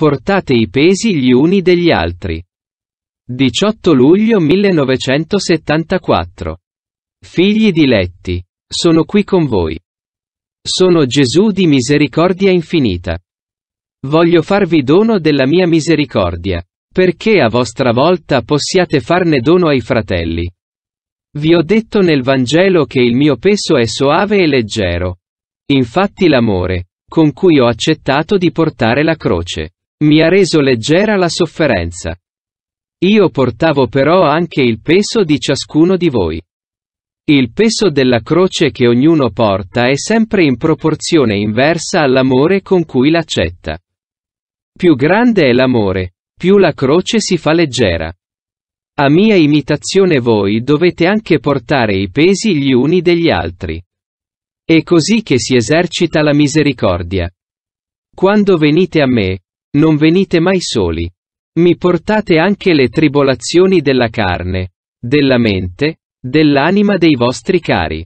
Portate i pesi gli uni degli altri. 18 luglio 1974. Figli diletti, sono qui con voi. Sono Gesù di misericordia infinita. Voglio farvi dono della mia misericordia, perché a vostra volta possiate farne dono ai fratelli. Vi ho detto nel Vangelo che il mio peso è soave e leggero. Infatti l'amore, con cui ho accettato di portare la croce, mi ha reso leggera la sofferenza. Io portavo però anche il peso di ciascuno di voi. Il peso della croce che ognuno porta è sempre in proporzione inversa all'amore con cui l'accetta. Più grande è l'amore, più la croce si fa leggera. A mia imitazione voi dovete anche portare i pesi gli uni degli altri. È così che si esercita la misericordia. Quando venite a me, non venite mai soli. Mi portate anche le tribolazioni della carne, della mente, dell'anima dei vostri cari.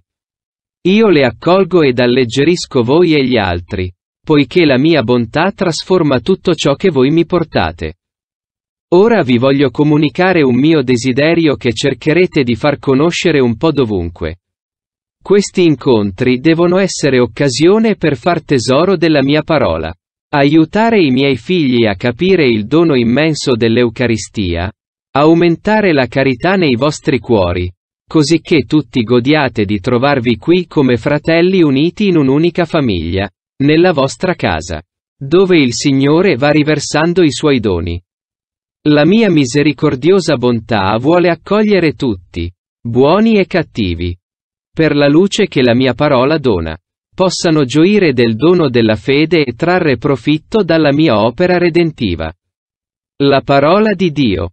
Io le accolgo ed alleggerisco voi e gli altri, poiché la mia bontà trasforma tutto ciò che voi mi portate. Ora vi voglio comunicare un mio desiderio che cercherete di far conoscere un po' dovunque. Questi incontri devono essere occasione per far tesoro della mia parola aiutare i miei figli a capire il dono immenso dell'Eucaristia, aumentare la carità nei vostri cuori, cosicché tutti godiate di trovarvi qui come fratelli uniti in un'unica famiglia, nella vostra casa, dove il Signore va riversando i suoi doni. La mia misericordiosa bontà vuole accogliere tutti, buoni e cattivi, per la luce che la mia parola dona possano gioire del dono della fede e trarre profitto dalla mia opera redentiva. La parola di Dio.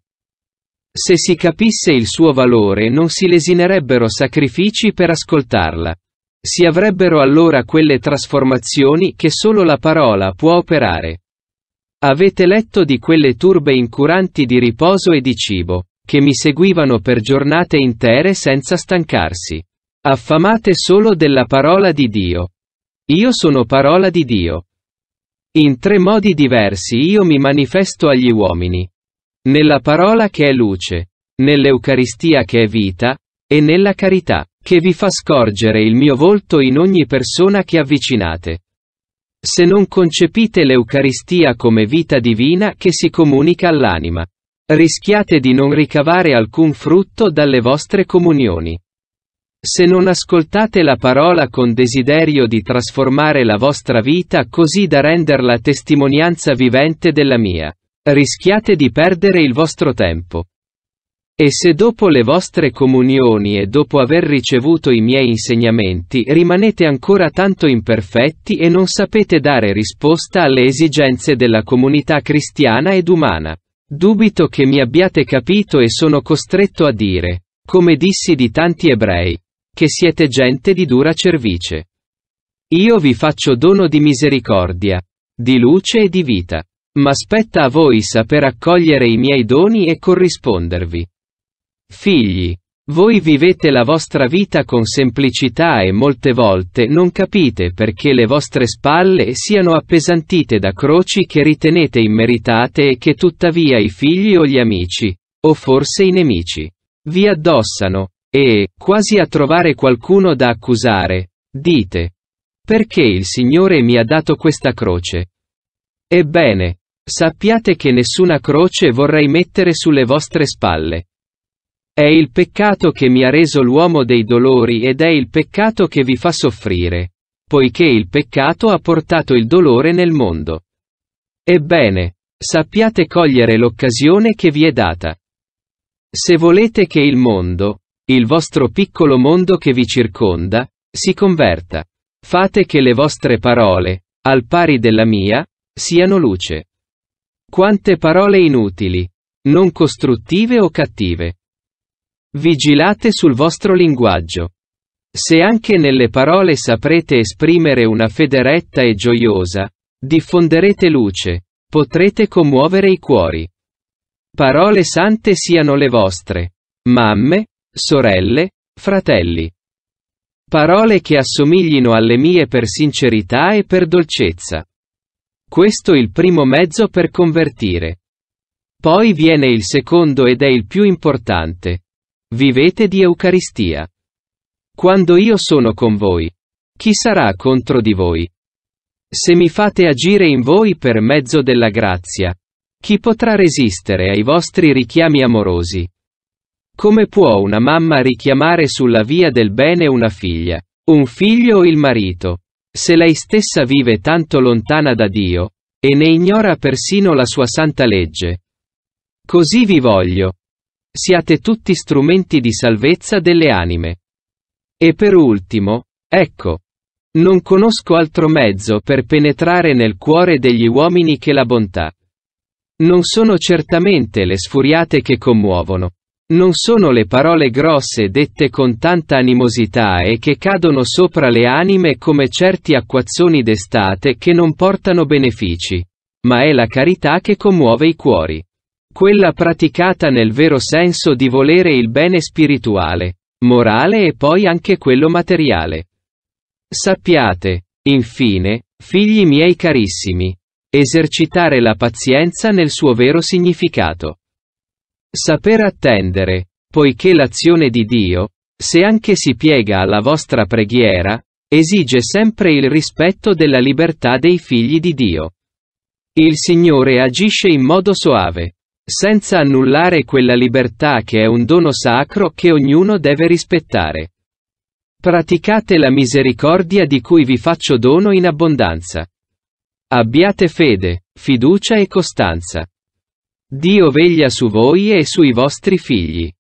Se si capisse il suo valore non si lesinerebbero sacrifici per ascoltarla. Si avrebbero allora quelle trasformazioni che solo la parola può operare. Avete letto di quelle turbe incuranti di riposo e di cibo, che mi seguivano per giornate intere senza stancarsi. Affamate solo della parola di Dio. Io sono parola di Dio. In tre modi diversi io mi manifesto agli uomini. Nella parola che è luce, nell'Eucaristia che è vita, e nella carità, che vi fa scorgere il mio volto in ogni persona che avvicinate. Se non concepite l'Eucaristia come vita divina che si comunica all'anima, rischiate di non ricavare alcun frutto dalle vostre comunioni. Se non ascoltate la parola con desiderio di trasformare la vostra vita così da renderla testimonianza vivente della mia, rischiate di perdere il vostro tempo. E se dopo le vostre comunioni e dopo aver ricevuto i miei insegnamenti rimanete ancora tanto imperfetti e non sapete dare risposta alle esigenze della comunità cristiana ed umana, dubito che mi abbiate capito e sono costretto a dire, come dissi di tanti ebrei, che siete gente di dura cervice. Io vi faccio dono di misericordia, di luce e di vita. Ma spetta a voi saper accogliere i miei doni e corrispondervi. Figli, voi vivete la vostra vita con semplicità e molte volte non capite perché le vostre spalle siano appesantite da croci che ritenete immeritate e che tuttavia i figli o gli amici, o forse i nemici, vi addossano, e, quasi a trovare qualcuno da accusare, dite. Perché il Signore mi ha dato questa croce? Ebbene, sappiate che nessuna croce vorrei mettere sulle vostre spalle. È il peccato che mi ha reso l'uomo dei dolori ed è il peccato che vi fa soffrire, poiché il peccato ha portato il dolore nel mondo. Ebbene, sappiate cogliere l'occasione che vi è data. Se volete che il mondo, il vostro piccolo mondo che vi circonda, si converta. Fate che le vostre parole, al pari della mia, siano luce. Quante parole inutili, non costruttive o cattive. Vigilate sul vostro linguaggio. Se anche nelle parole saprete esprimere una fede retta e gioiosa, diffonderete luce, potrete commuovere i cuori. Parole sante siano le vostre. Mamme, sorelle, fratelli. Parole che assomiglino alle mie per sincerità e per dolcezza. Questo è il primo mezzo per convertire. Poi viene il secondo ed è il più importante. Vivete di Eucaristia. Quando io sono con voi, chi sarà contro di voi? Se mi fate agire in voi per mezzo della grazia, chi potrà resistere ai vostri richiami amorosi? Come può una mamma richiamare sulla via del bene una figlia, un figlio o il marito, se lei stessa vive tanto lontana da Dio, e ne ignora persino la sua santa legge? Così vi voglio. Siate tutti strumenti di salvezza delle anime. E per ultimo, ecco, non conosco altro mezzo per penetrare nel cuore degli uomini che la bontà. Non sono certamente le sfuriate che commuovono, non sono le parole grosse dette con tanta animosità e che cadono sopra le anime come certi acquazzoni d'estate che non portano benefici. Ma è la carità che commuove i cuori. Quella praticata nel vero senso di volere il bene spirituale, morale e poi anche quello materiale. Sappiate, infine, figli miei carissimi, esercitare la pazienza nel suo vero significato. Saper attendere, poiché l'azione di Dio, se anche si piega alla vostra preghiera, esige sempre il rispetto della libertà dei figli di Dio. Il Signore agisce in modo soave, senza annullare quella libertà che è un dono sacro che ognuno deve rispettare. Praticate la misericordia di cui vi faccio dono in abbondanza. Abbiate fede, fiducia e costanza. Dio veglia su voi e sui vostri figli.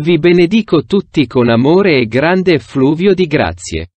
Vi benedico tutti con amore e grande effluvio di grazie.